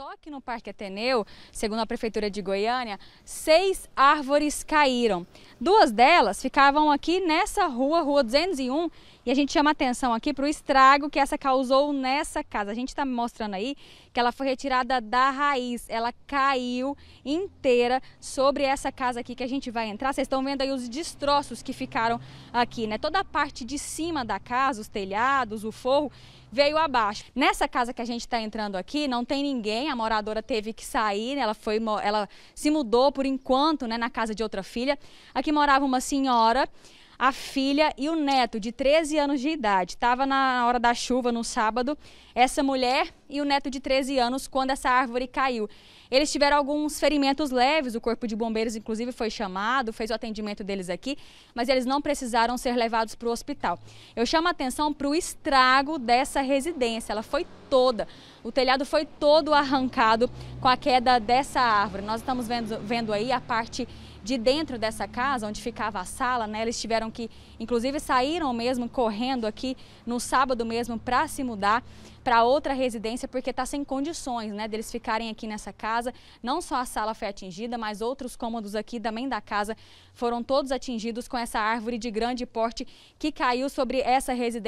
Só que no Parque Ateneu, segundo a Prefeitura de Goiânia, seis árvores caíram. Duas delas ficavam aqui nessa rua, Rua 201, e a gente chama atenção aqui para o estrago que essa causou nessa casa. A gente está mostrando aí que ela foi retirada da raiz, ela caiu inteira sobre essa casa aqui que a gente vai entrar. Vocês estão vendo aí os destroços que ficaram aqui, né? Toda a parte de cima da casa, os telhados, o forro, veio abaixo. Nessa casa que a gente está entrando aqui, não tem ninguém, a moradora teve que sair, né? ela, foi, ela se mudou por enquanto né? na casa de outra filha. Aqui morava uma senhora, a filha e o neto de 13 anos de idade. Estava na hora da chuva no sábado, essa mulher e o neto de 13 anos quando essa árvore caiu. Eles tiveram alguns ferimentos leves, o corpo de bombeiros inclusive foi chamado, fez o atendimento deles aqui, mas eles não precisaram ser levados para o hospital. Eu chamo a atenção para o estrago dessa residência. Ela foi toda. O telhado foi todo arrancado com a queda dessa árvore. Nós estamos vendo, vendo aí a parte de dentro dessa casa, onde ficava a sala, né? Eles tiveram que, inclusive, saíram mesmo correndo aqui no sábado mesmo para se mudar para outra residência, porque está sem condições, né? Deles ficarem aqui nessa casa. Não só a sala foi atingida, mas outros cômodos aqui também da casa foram todos atingidos com essa árvore de grande porte que caiu sobre essa residência.